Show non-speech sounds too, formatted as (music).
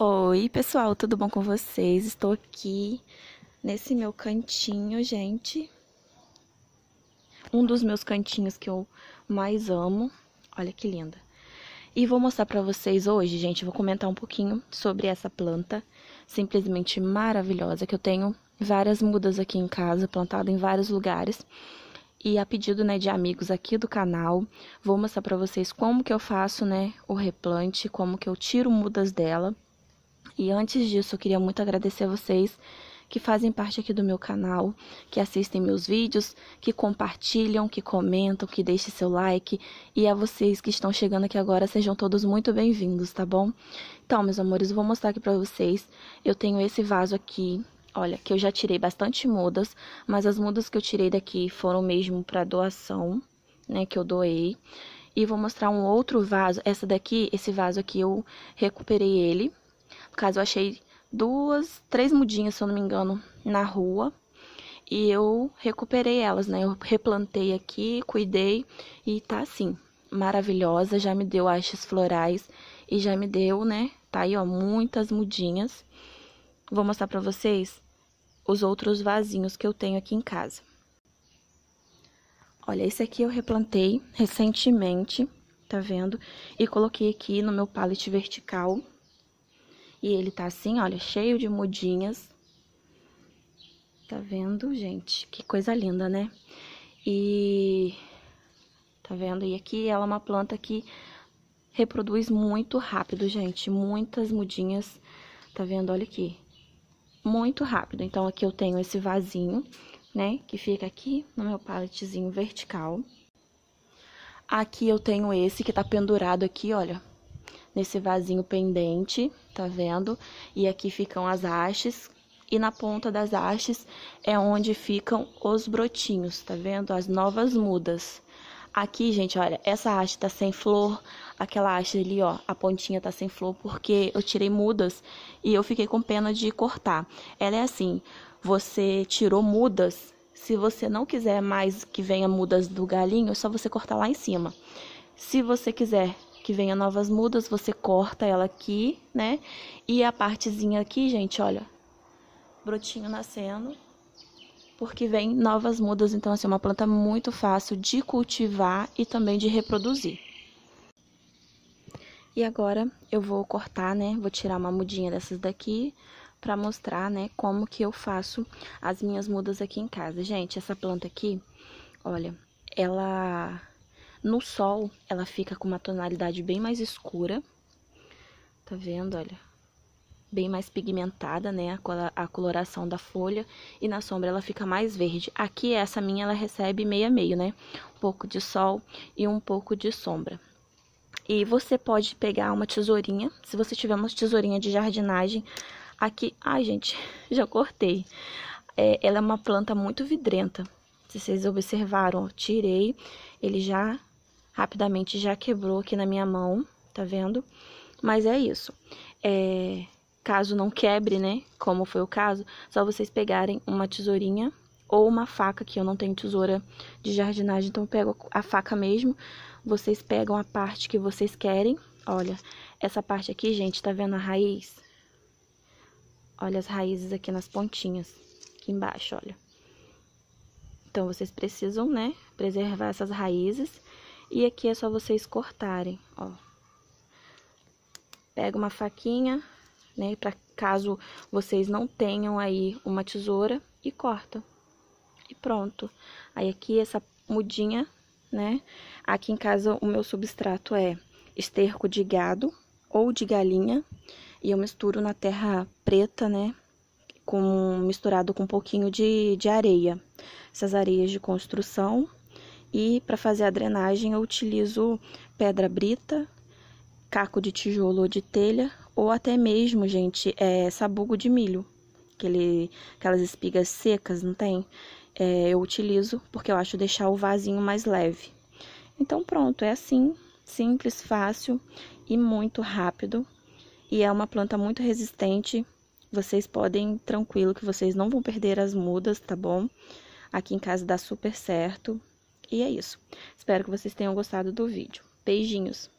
Oi, pessoal, tudo bom com vocês? Estou aqui nesse meu cantinho, gente. Um dos meus cantinhos que eu mais amo. Olha que linda. E vou mostrar para vocês hoje, gente, vou comentar um pouquinho sobre essa planta simplesmente maravilhosa que eu tenho várias mudas aqui em casa, plantada em vários lugares. E a pedido, né, de amigos aqui do canal, vou mostrar para vocês como que eu faço, né, o replante, como que eu tiro mudas dela e antes disso, eu queria muito agradecer a vocês que fazem parte aqui do meu canal, que assistem meus vídeos, que compartilham, que comentam, que deixem seu like. E a vocês que estão chegando aqui agora, sejam todos muito bem-vindos, tá bom? Então, meus amores, eu vou mostrar aqui pra vocês. Eu tenho esse vaso aqui, olha, que eu já tirei bastante mudas, mas as mudas que eu tirei daqui foram mesmo pra doação, né, que eu doei. E vou mostrar um outro vaso, essa daqui, esse vaso aqui eu recuperei ele, no caso, eu achei duas, três mudinhas, se eu não me engano, na rua. E eu recuperei elas, né? Eu replantei aqui, cuidei e tá assim, maravilhosa. Já me deu hastes florais e já me deu, né? Tá aí, ó, muitas mudinhas. Vou mostrar pra vocês os outros vasinhos que eu tenho aqui em casa. Olha, esse aqui eu replantei recentemente, tá vendo? E coloquei aqui no meu pallet vertical e ele tá assim, olha, cheio de mudinhas. Tá vendo, gente? Que coisa linda, né? E tá vendo? E aqui ela é uma planta que reproduz muito rápido, gente. Muitas mudinhas, tá vendo? Olha aqui. Muito rápido. Então, aqui eu tenho esse vasinho, né? Que fica aqui no meu paletezinho vertical. Aqui eu tenho esse que tá pendurado aqui, olha nesse vasinho pendente, tá vendo? E aqui ficam as hastes, e na ponta das hastes é onde ficam os brotinhos, tá vendo? As novas mudas. Aqui, gente, olha, essa haste tá sem flor, aquela haste ali, ó, a pontinha tá sem flor porque eu tirei mudas e eu fiquei com pena de cortar. Ela é assim, você tirou mudas, se você não quiser mais que venha mudas do galinho, é só você cortar lá em cima. Se você quiser que venha novas mudas, você corta ela aqui, né? E a partezinha aqui, gente, olha, brotinho nascendo, porque vem novas mudas. Então, assim, é uma planta muito fácil de cultivar e também de reproduzir. E agora eu vou cortar, né? Vou tirar uma mudinha dessas daqui para mostrar, né, como que eu faço as minhas mudas aqui em casa. Gente, essa planta aqui, olha, ela no sol, ela fica com uma tonalidade bem mais escura. Tá vendo? Olha. Bem mais pigmentada, né? A coloração da folha. E na sombra ela fica mais verde. Aqui, essa minha, ela recebe meio a meio, né? Um pouco de sol e um pouco de sombra. E você pode pegar uma tesourinha. Se você tiver uma tesourinha de jardinagem, aqui... Ai, gente, (laughs) já cortei. É, ela é uma planta muito vidrenta. Se vocês observaram, eu tirei, ele já Rapidamente já quebrou aqui na minha mão, tá vendo? Mas é isso. É, caso não quebre, né? Como foi o caso, só vocês pegarem uma tesourinha ou uma faca, que eu não tenho tesoura de jardinagem, então eu pego a faca mesmo. Vocês pegam a parte que vocês querem. Olha, essa parte aqui, gente, tá vendo a raiz? Olha as raízes aqui nas pontinhas, aqui embaixo, olha. Então, vocês precisam, né, preservar essas raízes e aqui é só vocês cortarem, ó. Pega uma faquinha, né, pra caso vocês não tenham aí uma tesoura, e corta. E pronto. Aí aqui essa mudinha, né, aqui em casa o meu substrato é esterco de gado ou de galinha, e eu misturo na terra preta, né, com, misturado com um pouquinho de, de areia. Essas areias de construção e para fazer a drenagem eu utilizo pedra brita, caco de tijolo ou de telha, ou até mesmo, gente, é, sabugo de milho, aquele, aquelas espigas secas, não tem? É, eu utilizo porque eu acho deixar o vasinho mais leve. Então pronto, é assim, simples, fácil e muito rápido. E é uma planta muito resistente. Vocês podem tranquilo que vocês não vão perder as mudas, tá bom? Aqui em casa dá super certo. E é isso. Espero que vocês tenham gostado do vídeo. Beijinhos!